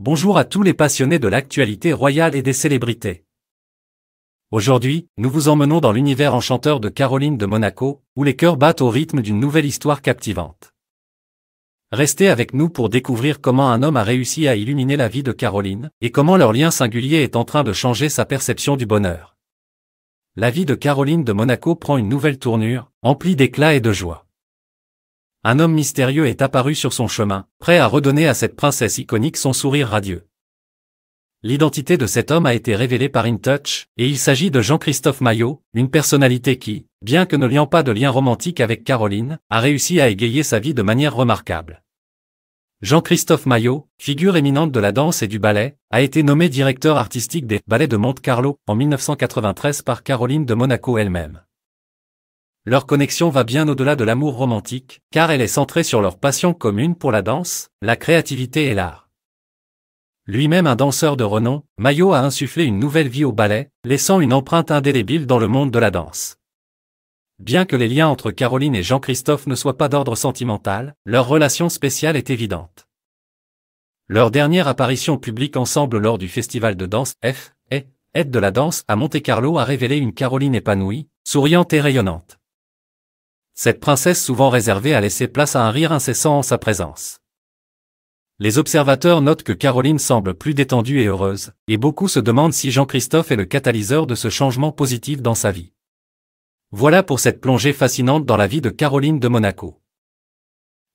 Bonjour à tous les passionnés de l'actualité royale et des célébrités. Aujourd'hui, nous vous emmenons dans l'univers enchanteur de Caroline de Monaco, où les cœurs battent au rythme d'une nouvelle histoire captivante. Restez avec nous pour découvrir comment un homme a réussi à illuminer la vie de Caroline, et comment leur lien singulier est en train de changer sa perception du bonheur. La vie de Caroline de Monaco prend une nouvelle tournure, emplie d'éclats et de joie un homme mystérieux est apparu sur son chemin, prêt à redonner à cette princesse iconique son sourire radieux. L'identité de cet homme a été révélée par InTouch, et il s'agit de Jean-Christophe Maillot, une personnalité qui, bien que ne liant pas de lien romantique avec Caroline, a réussi à égayer sa vie de manière remarquable. Jean-Christophe Maillot, figure éminente de la danse et du ballet, a été nommé directeur artistique des Ballets de Monte-Carlo en 1993 par Caroline de Monaco elle-même. Leur connexion va bien au-delà de l'amour romantique, car elle est centrée sur leur passion commune pour la danse, la créativité et l'art. Lui-même un danseur de renom, Mayo a insufflé une nouvelle vie au ballet, laissant une empreinte indélébile dans le monde de la danse. Bien que les liens entre Caroline et Jean-Christophe ne soient pas d'ordre sentimental, leur relation spéciale est évidente. Leur dernière apparition publique ensemble lors du festival de danse F, et, aide de la danse à Monte-Carlo a révélé une Caroline épanouie, souriante et rayonnante. Cette princesse souvent réservée a laissé place à un rire incessant en sa présence. Les observateurs notent que Caroline semble plus détendue et heureuse, et beaucoup se demandent si Jean-Christophe est le catalyseur de ce changement positif dans sa vie. Voilà pour cette plongée fascinante dans la vie de Caroline de Monaco.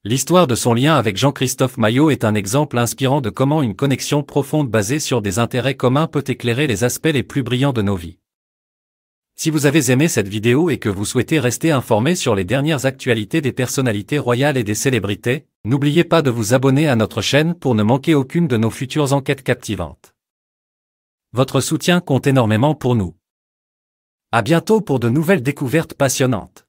L'histoire de son lien avec Jean-Christophe Maillot est un exemple inspirant de comment une connexion profonde basée sur des intérêts communs peut éclairer les aspects les plus brillants de nos vies. Si vous avez aimé cette vidéo et que vous souhaitez rester informé sur les dernières actualités des personnalités royales et des célébrités, n'oubliez pas de vous abonner à notre chaîne pour ne manquer aucune de nos futures enquêtes captivantes. Votre soutien compte énormément pour nous. À bientôt pour de nouvelles découvertes passionnantes.